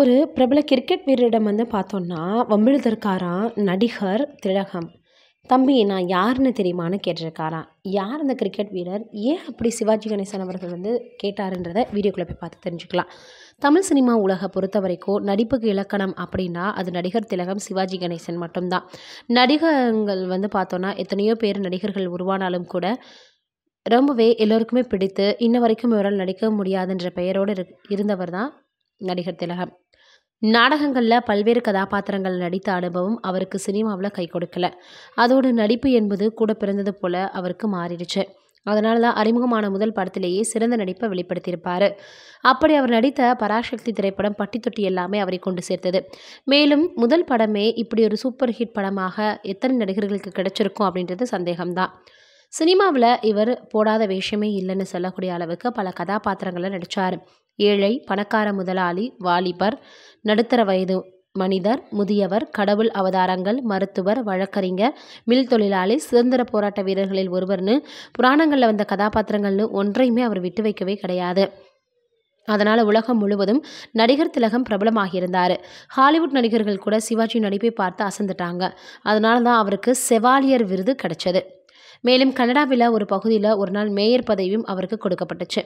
ஒரு பிரபல கிரிக்கெட் வீரரிடம் வந்து பார்த்தோன்னா வம்பிழுதற்காராம் நடிகர் திலகம் தம்பி நான் யாருன்னு தெரியுமான்னு கேட்டிருக்காராம் யார் அந்த கிரிக்கெட் வீரர் ஏன் அப்படி சிவாஜி கணேசன் அவர்கள் வந்து கேட்டாருன்றத வீடியோக்குள்ளே போய் பார்த்து தெரிஞ்சுக்கலாம் தமிழ் சினிமா உலக பொறுத்த வரைக்கும் நடிப்புக்கு இலக்கணம் அப்படின்னா அது நடிகர் திலகம் சிவாஜி கணேசன் மட்டும்தான் நடிகர்கள் வந்து பார்த்தோன்னா எத்தனையோ பேர் நடிகர்கள் உருவானாலும் கூட ரொம்பவே எல்லோருக்குமே பிடித்து இன்ன வரைக்கும் இவரால் நடிக்க முடியாதுன்ற பெயரோடு இருந்தவர் தான் நடிகர் திலகம் நாடகங்களில் பல்வேறு கதாபாத்திரங்கள் நடித்த அனுபவம் அவருக்கு சினிமாவில் கை கொடுக்கல அதோட நடிப்பு என்பது கூட பிறந்தது போல அவருக்கு மாறிடுச்சு அதனால தான் அறிமுகமான முதல் படத்திலேயே சிறந்த நடிப்பை வெளிப்படுத்தியிருப்பார் அப்படி அவர் நடித்த பராசக்தி திரைப்படம் பட்டி தொட்டி எல்லாமே அவரை கொண்டு சேர்த்தது மேலும் முதல் படமே இப்படி ஒரு சூப்பர் ஹிட் படமாக எத்தனை நடிகர்களுக்கு கிடைச்சிருக்கும் அப்படின்றது சந்தேகம்தான் சினிமாவில் இவர் போடாத வேஷமே இல்லைன்னு சொல்லக்கூடிய அளவுக்கு பல கதாபாத்திரங்களில் நடித்தார் ஏழை பணக்கார முதலாளி வாலிபர் நடுத்தர வயது மனிதர் முதியவர் கடவுள் அவதாரங்கள் மருத்துவர் வழக்கறிஞர் மில் தொழிலாளி சுதந்திர போராட்ட வீரர்களில் ஒருவர்னு புராணங்களில் வந்த கதாபாத்திரங்கள்னு ஒன்றையுமே அவர் விட்டு வைக்கவே கிடையாது அதனால் உலகம் முழுவதும் நடிகர் திலகம் பிரபலமாகியிருந்தார் ஹாலிவுட் நடிகர்கள் கூட சிவாஜி நடிப்பை பார்த்து அசந்துட்டாங்க அதனால தான் அவருக்கு செவாலியர் விருது கிடைச்சது மேலும் கனடாவில் ஒரு பகுதியில் ஒரு நாள் மேயர் பதவியும் அவருக்கு கொடுக்கப்பட்டுச்சு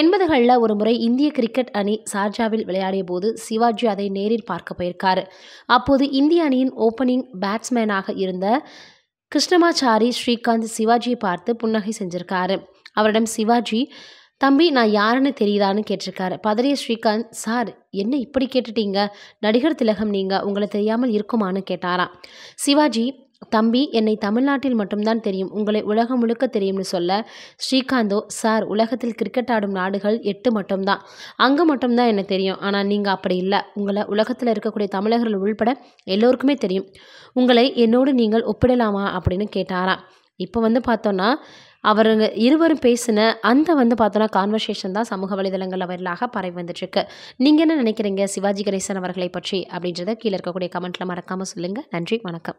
எண்பதுகளில் ஒரு முறை இந்திய கிரிக்கெட் அணி சார்ஜாவில் விளையாடிய போது சிவாஜி அதை நேரில் பார்க்க போயிருக்கார் அப்போது இந்திய அணியின் ஓப்பனிங் பேட்ஸ்மேனாக இருந்த கிருஷ்ணமாச்சாரி ஸ்ரீகாந்த் சிவாஜியை பார்த்து புன்னகை செஞ்சிருக்காரு அவரிடம் சிவாஜி தம்பி நான் யாருன்னு தெரியுதான்னு கேட்டிருக்காரு பதறிய ஸ்ரீகாந்த் சார் என்ன இப்படி கேட்டுட்டீங்க நடிகர் திலகம் நீங்கள் உங்களை தெரியாமல் இருக்குமான்னு கேட்டாராம் சிவாஜி தம்பி என்னை தமிழ்நாட்டில் மட்டும்தான் தெரியும் உங்களை உலகம் முழுக்க தெரியும்னு சொல்ல ஸ்ரீகாந்தோ சார் உலகத்தில் கிரிக்கெட் ஆடும் நாடுகள் எட்டு மட்டும்தான் அங்கே மட்டும்தான் என்னை தெரியும் ஆனால் நீங்கள் அப்படி இல்லை உங்களை உலகத்தில் இருக்கக்கூடிய தமிழர்கள் உள்பட எல்லோருக்குமே தெரியும் உங்களை என்னோடு நீங்கள் ஒப்பிடலாமா அப்படின்னு கேட்டாராம் இப்போ வந்து பார்த்தோன்னா அவருங்க இருவரும் பேசின அந்த வந்து பார்த்தோன்னா கான்வர்சேஷன் தான் சமூக வலைதளங்கள் வரலாக பரவி வந்துட்டுருக்கு நீங்கள் என்ன நினைக்கிறீங்க சிவாஜி கணேசன் அவர்களை பற்றி அப்படின்றத கீழே இருக்கக்கூடிய கமெண்ட்டில் மறக்காமல் சொல்லுங்கள் நன்றி வணக்கம்